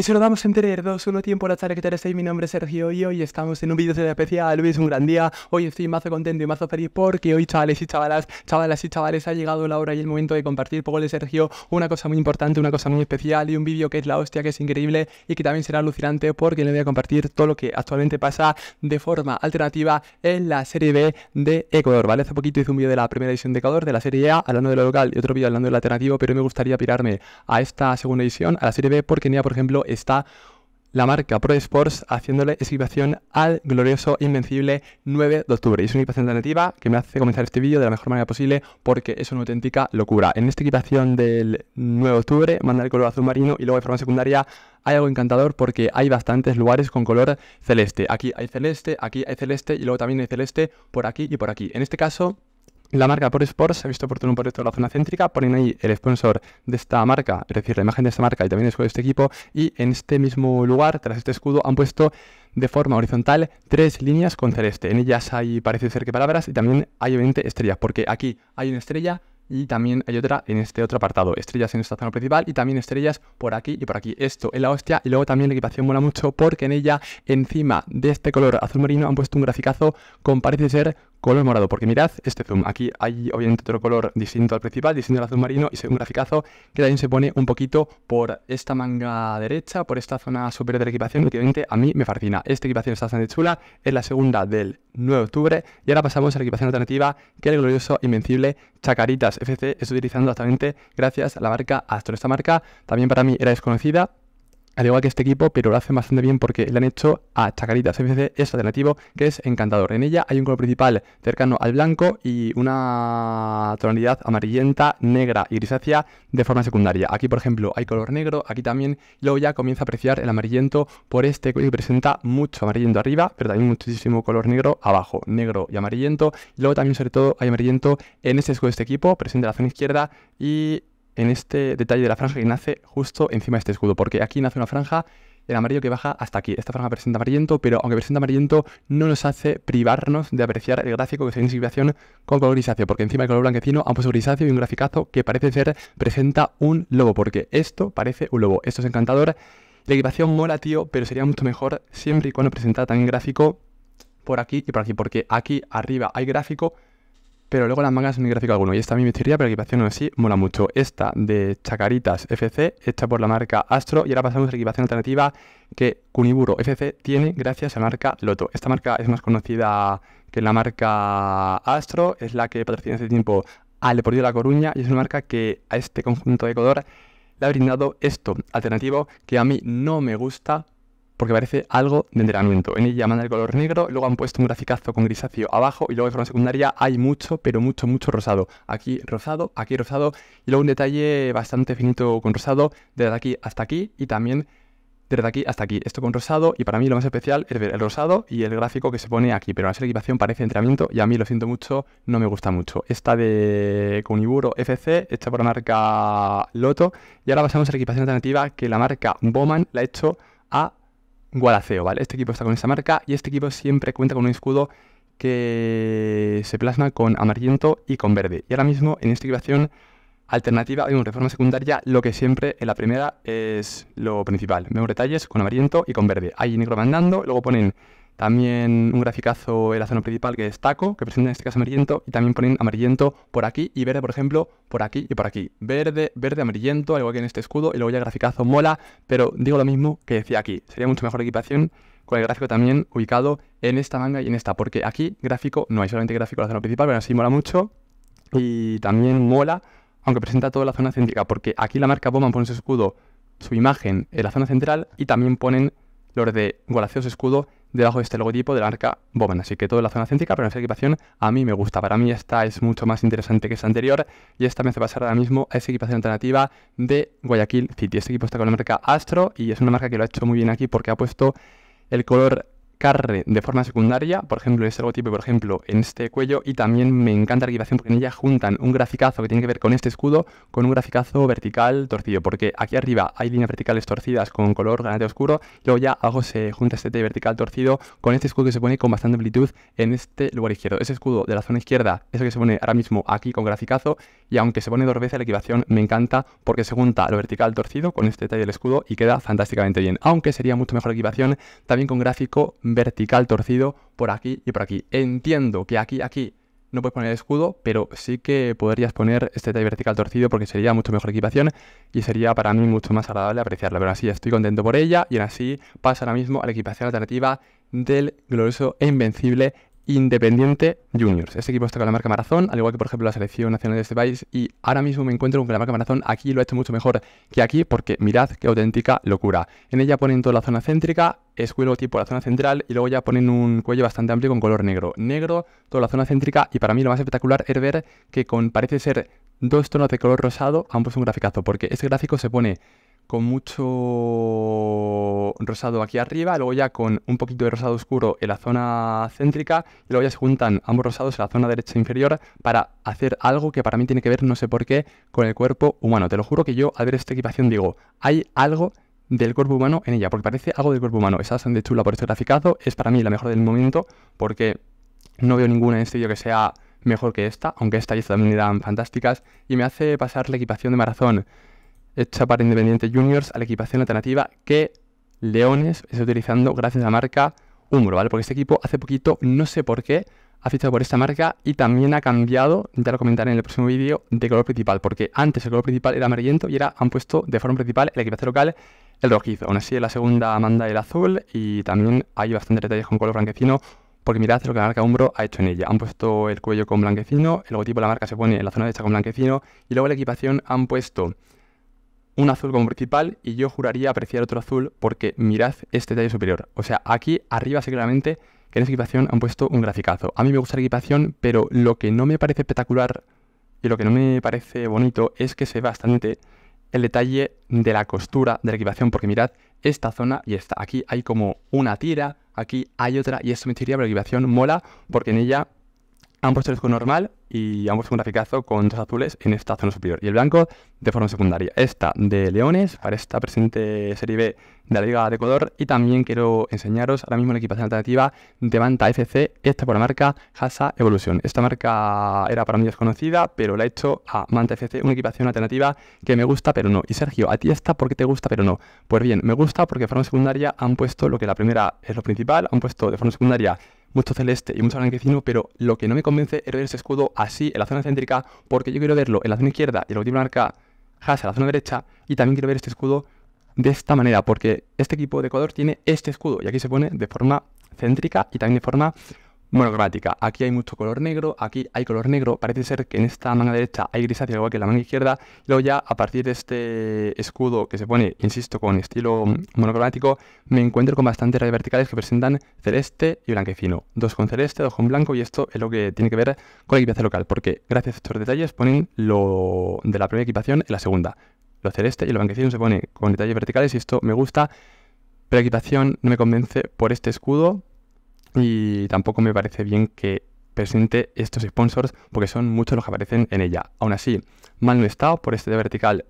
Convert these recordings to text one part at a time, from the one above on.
Y damos en 3, 2, uno tiempo a la ¿qué te estáis? Mi nombre es Sergio y hoy estamos en un vídeo especial, hoy es un gran día, hoy estoy mazo contento y mazo feliz porque hoy chavales y chavalas, chavalas y chavales, ha llegado la hora y el momento de compartir con de Sergio una cosa muy importante, una cosa muy especial y un vídeo que es la hostia, que es increíble y que también será alucinante porque le voy a compartir todo lo que actualmente pasa de forma alternativa en la Serie B de Ecuador, ¿vale? Hace poquito hice un vídeo de la primera edición de Ecuador, de la Serie A, hablando de lo local y otro vídeo hablando del alternativo, pero me gustaría pirarme a esta segunda edición, a la Serie B, porque tenía, por ejemplo, está la marca Pro Sports haciéndole equipación al glorioso e Invencible 9 de octubre. Y es una equipación alternativa que me hace comenzar este vídeo de la mejor manera posible porque es una auténtica locura. En esta equipación del 9 de octubre, mandar el color azul marino y luego de forma secundaria hay algo encantador porque hay bastantes lugares con color celeste. Aquí hay celeste, aquí hay celeste y luego también hay celeste por aquí y por aquí. En este caso, la marca por Sports ha visto oportuno por esto de la zona céntrica, ponen ahí el sponsor de esta marca, es decir, la imagen de esta marca y también el escudo de este equipo, y en este mismo lugar, tras este escudo, han puesto de forma horizontal tres líneas con celeste. En ellas hay, parece ser que palabras, y también hay obviamente estrellas, porque aquí hay una estrella, y también hay otra en este otro apartado. Estrellas en esta zona principal y también estrellas por aquí y por aquí. Esto en la hostia. Y luego también la equipación mola mucho porque en ella, encima de este color azul marino, han puesto un graficazo con parece ser color morado, porque mirad este zoom. Aquí hay obviamente otro color distinto al principal, distinto al azul marino, y según un graficazo que también se pone un poquito por esta manga derecha, por esta zona superior de la equipación, que a mí me fascina. Esta equipación está bastante chula, es la segunda del 9 de octubre, y ahora pasamos a la equipación alternativa, que el glorioso, invencible Chacaritas FC estoy utilizando actualmente gracias a la marca Astro. Esta marca también para mí era desconocida, al igual que este equipo, pero lo hacen bastante bien porque le han hecho a Chacarita CFC es alternativo que es encantador. En ella hay un color principal cercano al blanco y una tonalidad amarillenta, negra y grisácea de forma secundaria. Aquí, por ejemplo, hay color negro, aquí también, luego ya comienza a apreciar el amarillento por este que presenta mucho amarillento arriba, pero también muchísimo color negro abajo, negro y amarillento. Y luego también, sobre todo, hay amarillento en este escudo de este equipo, presente la zona izquierda y en este detalle de la franja que nace justo encima de este escudo, porque aquí nace una franja el amarillo que baja hasta aquí. Esta franja presenta amarillento, pero aunque presenta amarillento, no nos hace privarnos de apreciar el gráfico que se en situación con color grisáceo, porque encima del color blanquecino han puesto grisáceo y un graficazo que parece ser presenta un lobo, porque esto parece un lobo. Esto es encantador. La equipación mola, tío, pero sería mucho mejor siempre y cuando presentara también gráfico por aquí y por aquí, porque aquí arriba hay gráfico, pero luego las mangas un gráfico alguno. Y esta a mí me pero la equipación es así, mola mucho. Esta de Chacaritas FC, hecha por la marca Astro. Y ahora pasamos a la equipación alternativa que Kuniburo FC tiene gracias a la marca Loto. Esta marca es más conocida que la marca Astro. Es la que patrocina hace este tiempo al Deportivo de La Coruña. Y es una marca que a este conjunto de color le ha brindado esto alternativo que a mí no me gusta, porque parece algo de entrenamiento. En ella manda el color negro, luego han puesto un graficazo con grisáceo abajo y luego de forma secundaria hay mucho, pero mucho, mucho rosado. Aquí rosado, aquí rosado y luego un detalle bastante finito con rosado desde aquí hasta aquí y también desde aquí hasta aquí. Esto con rosado y para mí lo más especial es ver el rosado y el gráfico que se pone aquí, pero la equipación parece entrenamiento y a mí lo siento mucho, no me gusta mucho. Esta de Coniburo FC, hecha por la marca Loto y ahora pasamos a la equipación alternativa que la marca Bowman la ha hecho a Gualaceo, ¿vale? Este equipo está con esa marca y este equipo siempre cuenta con un escudo que se plasma con amarillento y con verde. Y ahora mismo en esta equipación alternativa hay una reforma secundaria lo que siempre en la primera es lo principal. Vemos detalles con amarillento y con verde. Hay negro mandando, luego ponen también un graficazo en la zona principal que destaco que presenta en este caso amarillento, y también ponen amarillento por aquí y verde, por ejemplo, por aquí y por aquí. Verde, verde, amarillento, al igual que en este escudo, y luego ya el graficazo mola, pero digo lo mismo que decía aquí. Sería mucho mejor equipación con el gráfico también ubicado en esta manga y en esta, porque aquí gráfico no hay solamente gráfico en la zona principal, pero así mola mucho y también mola, aunque presenta toda la zona céntrica, porque aquí la marca Bowman pone su escudo, su imagen en la zona central y también ponen los de Gualaceos Escudo debajo de este logotipo De la marca Boban. Así que en la zona céntrica, pero esa equipación a mí me gusta. Para mí esta es mucho más interesante que esta anterior y esta me hace pasar ahora mismo a esa equipación alternativa de Guayaquil City. Este equipo está con la marca Astro y es una marca que lo ha hecho muy bien aquí porque ha puesto el color carre de forma secundaria, por ejemplo, este logotipo, por ejemplo, en este cuello, y también me encanta la equipación porque en ella juntan un graficazo que tiene que ver con este escudo con un graficazo vertical torcido, porque aquí arriba hay líneas verticales torcidas con color granate oscuro, luego ya hago se junta este T vertical torcido con este escudo que se pone con bastante amplitud en este lugar izquierdo. Ese escudo de la zona izquierda es el que se pone ahora mismo aquí con graficazo, y aunque se pone dos veces la equipación me encanta porque se junta lo vertical torcido con este detalle del escudo y queda fantásticamente bien, aunque sería mucho mejor la equipación también con gráfico vertical torcido por aquí y por aquí. Entiendo que aquí, aquí no puedes poner escudo, pero sí que podrías poner este detalle vertical torcido porque sería mucho mejor equipación y sería para mí mucho más agradable apreciarla. Pero así estoy contento por ella y así pasa ahora mismo a la equipación alternativa del glorioso e invencible Independiente Juniors. Ese equipo está con la marca Marazón, al igual que por ejemplo la selección nacional de este país. Y ahora mismo me encuentro con que la marca Marazón aquí lo ha hecho mucho mejor que aquí, porque mirad qué auténtica locura. En ella ponen toda la zona céntrica, escuelo tipo la zona central y luego ya ponen un cuello bastante amplio con color negro. Negro, toda la zona céntrica y para mí lo más espectacular es ver que con parece ser dos tonos de color rosado han puesto un graficazo, porque este gráfico se pone con mucho rosado aquí arriba, luego ya con un poquito de rosado oscuro en la zona céntrica, y luego ya se juntan ambos rosados en la zona derecha inferior para hacer algo que para mí tiene que ver, no sé por qué, con el cuerpo humano. Te lo juro que yo al ver esta equipación digo, hay algo del cuerpo humano en ella, porque parece algo del cuerpo humano. Está de chula por este graficado, es para mí la mejor del momento, porque no veo ninguna en este vídeo que sea mejor que esta, aunque esta y esta también eran fantásticas, y me hace pasar la equipación de marazón hecha para Independiente Juniors a la equipación alternativa que Leones está utilizando gracias a la marca Umbro, ¿vale? Porque este equipo hace poquito, no sé por qué, ha fichado por esta marca y también ha cambiado, ya lo comentaré en el próximo vídeo, de color principal, porque antes el color principal era amarillento y ahora han puesto de forma principal el equipaje local el rojizo. Aún así, la segunda manda el azul y también hay bastantes detalles con color blanquecino, porque mirad lo que la marca Umbro ha hecho en ella. Han puesto el cuello con blanquecino, el logotipo de la marca se pone en la zona derecha con blanquecino y luego la equipación han puesto un azul como principal y yo juraría apreciar otro azul porque mirad este detalle superior. O sea, aquí arriba seguramente que en esa equipación han puesto un graficazo. A mí me gusta la equipación, pero lo que no me parece espectacular y lo que no me parece bonito es que se ve bastante el detalle de la costura de la equipación, porque mirad esta zona y esta. Aquí hay como una tira, aquí hay otra, y esto me diría, que la equipación mola porque en ella han puesto el escudo normal y han puesto un graficazo con dos azules en esta zona superior y el blanco de forma secundaria. Esta de Leones para esta presente Serie B de la Liga de Ecuador y también quiero enseñaros ahora mismo la equipación alternativa de Manta FC, esta por la marca Hasa Evolution. Esta marca era para mí desconocida, pero la he hecho a Manta FC, una equipación alternativa que me gusta pero no. Y Sergio, ¿a ti esta por qué te gusta pero no? Pues bien, me gusta porque de forma secundaria han puesto lo que la primera es lo principal, han puesto de forma secundaria mucho celeste y mucho blanquecino, pero lo que no me convence es ver este escudo así en la zona céntrica, porque yo quiero verlo en la zona izquierda y lo que marca Haas en la zona derecha, y también quiero ver este escudo de esta manera, porque este equipo de Ecuador tiene este escudo, y aquí se pone de forma céntrica y también de forma monocromática. Aquí hay mucho color negro, aquí hay color negro, parece ser que en esta manga derecha hay grisáceo igual que en la manga izquierda, luego ya a partir de este escudo que se pone, insisto, con estilo monocromático, me encuentro con bastantes rayas verticales que presentan celeste y blanquecino. Dos con celeste, dos con blanco, y esto es lo que tiene que ver con la equipación local, porque gracias a estos detalles ponen lo de la primera equipación en la segunda. Lo celeste y lo blanquecino se pone con detalles verticales y esto me gusta, pero la equipación no me convence por este escudo, y tampoco me parece bien que presente estos sponsors porque son muchos los que aparecen en ella. Aún así, mal no estado por este de vertical.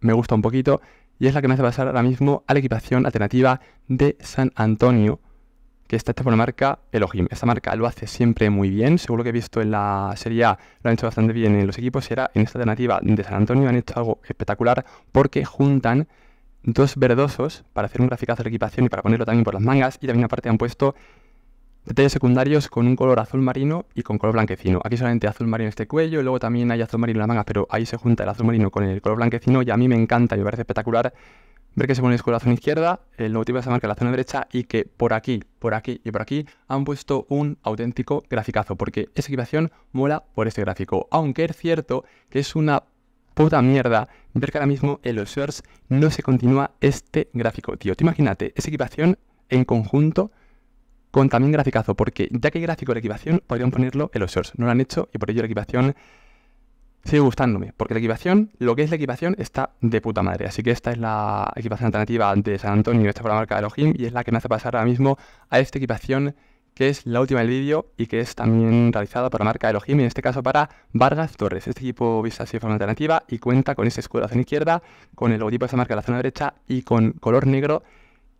Me gusta un poquito y es la que me hace pasar ahora mismo a la equipación alternativa de San Antonio, que está hecha por la marca Elohim. Esta marca lo hace siempre muy bien, seguro que he visto en la Serie A, lo han hecho bastante bien en los equipos, y era en esta alternativa de San Antonio han hecho algo espectacular porque juntan dos verdosos para hacer un graficazo de la equipación y para ponerlo también por las mangas y también aparte han puesto Detalles secundarios con un color azul marino y con color blanquecino. Aquí solamente azul marino este cuello, luego también hay azul marino en la manga, pero ahí se junta el azul marino con el color blanquecino y a mí me encanta y me parece espectacular ver que se pone el la zona izquierda, el logotipo de esa marca en la zona derecha y que por aquí, por aquí y por aquí han puesto un auténtico graficazo, porque esa equipación mola por este gráfico. Aunque es cierto que es una puta mierda ver que ahora mismo en los shorts no se continúa este gráfico, tío. Te imagínate, esa equipación en conjunto con también graficazo, porque ya que hay gráfico de la equipación, podrían ponerlo en los shorts. No lo han hecho y por ello la equipación sigue gustándome, porque la equipación, lo que es la equipación, está de puta madre. Así que esta es la equipación alternativa de San Antonio, esta por la marca de Elohim, y es la que me hace pasar ahora mismo a esta equipación que es la última del vídeo y que es también realizada por la marca Elohim, en este caso para Vargas Torres. Este equipo vista así de forma alternativa y cuenta con ese escudo de la zona izquierda, con el logotipo de esta marca de la zona derecha y con color negro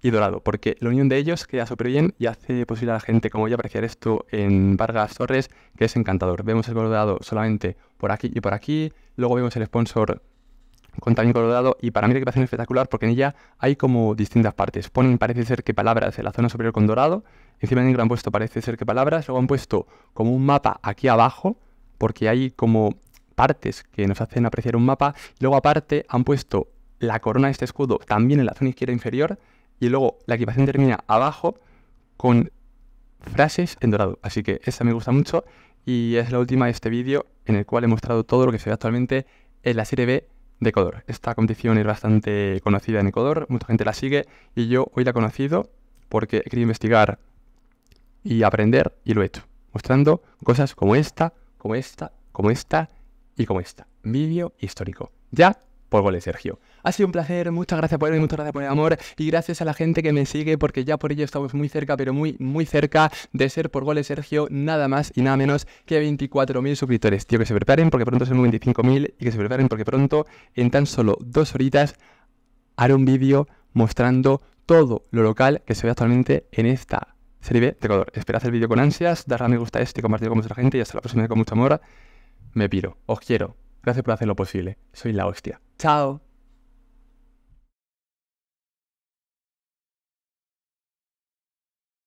y Dorado, porque la unión de ellos queda súper bien y hace posible a la gente como yo apreciar esto en Vargas Torres, que es encantador. Vemos el Dorado solamente por aquí y por aquí, luego vemos el sponsor con también colorado y para mí la equipación es espectacular porque en ella hay como distintas partes. Ponen, parece ser que palabras en la zona superior con dorado, encima negro han puesto parece ser que palabras, luego han puesto como un mapa aquí abajo porque hay como partes que nos hacen apreciar un mapa, luego aparte han puesto la corona de este escudo también en la zona izquierda inferior y luego la equipación termina abajo con frases en dorado. Así que esa me gusta mucho y es la última de este vídeo en el cual he mostrado todo lo que se ve actualmente en la serie B de Ecuador. Esta competición es bastante conocida en Ecuador, mucha gente la sigue y yo hoy la he conocido porque he querido investigar y aprender y lo he hecho, mostrando cosas como esta, como esta, como esta y como esta. Vídeo histórico. Ya por goles, Sergio. Ha sido un placer, muchas gracias por el muchas gracias por el amor y gracias a la gente que me sigue porque ya por ello estamos muy cerca, pero muy, muy cerca de ser por goles, Sergio, nada más y nada menos que 24.000 suscriptores. Tío, que se preparen porque pronto son 25.000 y que se preparen porque pronto, en tan solo dos horitas, haré un vídeo mostrando todo lo local que se ve actualmente en esta serie B de color. hacer el vídeo con ansias, darle a me gusta a este, compartirlo con vuestra gente y hasta la próxima con mucho amor. Me piro, os quiero. Gracias por hacer lo posible. Soy la hostia. Chao.